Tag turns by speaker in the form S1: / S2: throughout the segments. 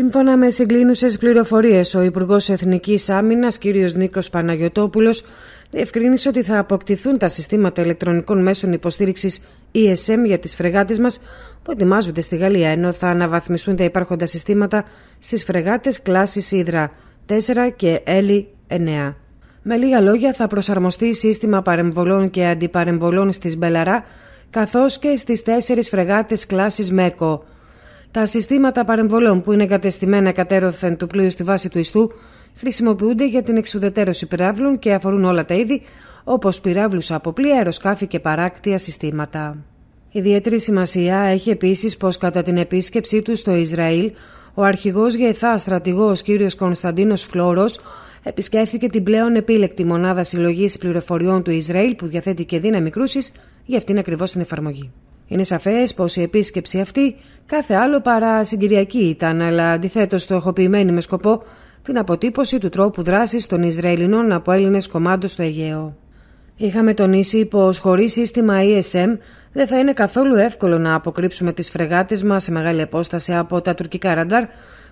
S1: Σύμφωνα με συγκλίνουσες πληροφορίες, ο Υπουργός Εθνικής Άμυνας κ. Νίκος Παναγιωτόπουλος διευκρίνησε ότι θα αποκτηθούν τα συστήματα ηλεκτρονικών μέσων υποστήριξης ESM για τις φρεγάτες μας που ετοιμάζονται στη Γαλλία, ενώ θα αναβαθμιστούν τα υπάρχοντα συστήματα στις φρεγάτες κλάσης Ήδρα 4 και Έλλη 9. Με λίγα λόγια θα προσαρμοστεί σύστημα παρεμβολών και αντιπαρεμβολών στις Μπελαρά καθώς και στις τέσσερις φρεγάτες κλάσης ΜΕΚΟ. Τα συστήματα παρεμβολών που είναι εγκατεστημένα κατέρωθεν του πλοίου στη βάση του ιστού χρησιμοποιούνται για την εξουδετερώση πυράβλων και αφορούν όλα τα είδη, όπως πυράβλους από πλοία, αεροσκάφη και παράκτια συστήματα. Ιδιαίτερη σημασία έχει επίσης πως κατά την επίσκεψή του στο Ισραήλ, ο αρχηγός Γεθά στρατηγό κ. Κωνσταντίνος Φλόρο, επισκέφθηκε την πλέον επίλεκτη μονάδα συλλογής πληροφοριών του Ισραήλ που διαθέτει και δύναμη κρούσης για αυτήν ακριβώς την εφαρμογή. Είναι σαφές πως η επίσκεψη αυτή κάθε άλλο παρά συγκυριακή ήταν, αλλά αντιθέτως στοχοποιημένη με σκοπό την αποτύπωση του τρόπου δράσης των Ισραηλινών από Έλληνες κομμάτων στο Αιγαίο. Είχαμε τονίσει πως χωρίς σύστημα ESM δεν θα είναι καθόλου εύκολο να αποκρύψουμε τις φρεγάτες μας σε μεγάλη απόσταση από τα τουρκικά ραντάρ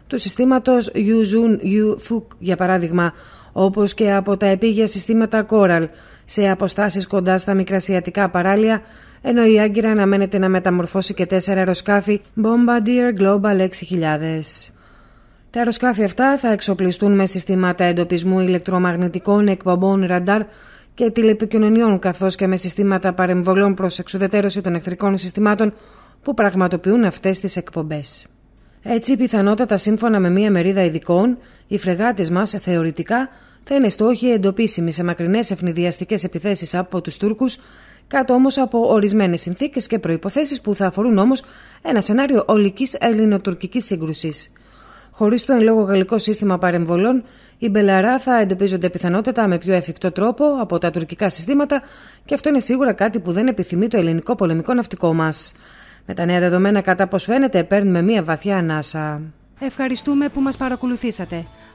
S1: του συστήματος Yuzun Yufuk, για παράδειγμα, όπως και από τα επίγεια συστήματα κόραλ σε αποστάσεις κοντά στα μικρασιατικά παράλια, ενώ η Άγκυρα αναμένεται να μεταμορφώσει και τέσσερα αεροσκάφη Bombardier Global 6000. Τα αεροσκάφη αυτά θα εξοπλιστούν με συστήματα εντοπισμού ηλεκτρομαγνητικών εκπομπών ραντάρ και τηλεπικοινωνιών καθώς και με συστήματα παρεμβολών προς εξουδετερώση των εχθρικών συστημάτων που πραγματοποιούν αυτές τις εκπομπές. Έτσι, πιθανότατα σύμφωνα με μία μερίδα ειδικών, οι φρεγάτες μας θεωρητικά θα είναι στόχοι εντοπίσιμοι σε μακρινές ευνηδιαστικές επιθέσεις από τους Τούρκους, κάτω όμως από ορισμένες συνθήκες και προποθέσει που θα αφορούν όμως ένα σενάριο ολικής ελληνοτουρκικής σύγκρουσης. Χωρίς το εν λόγω γαλλικό σύστημα παρεμβολών, οι Μπελαρά θα εντοπίζονται πιθανότατα με πιο εφικτό τρόπο από τα τουρκικά συστήματα και αυτό είναι σίγουρα κάτι που δεν επιθυμεί το ελληνικό πολεμικό ναυτικό μας. Με τα νέα δεδομένα, κατά πώς φαίνεται, παίρνουμε μία βαθιά ανάσα. Ευχαριστούμε που μας παρακολουθήσατε.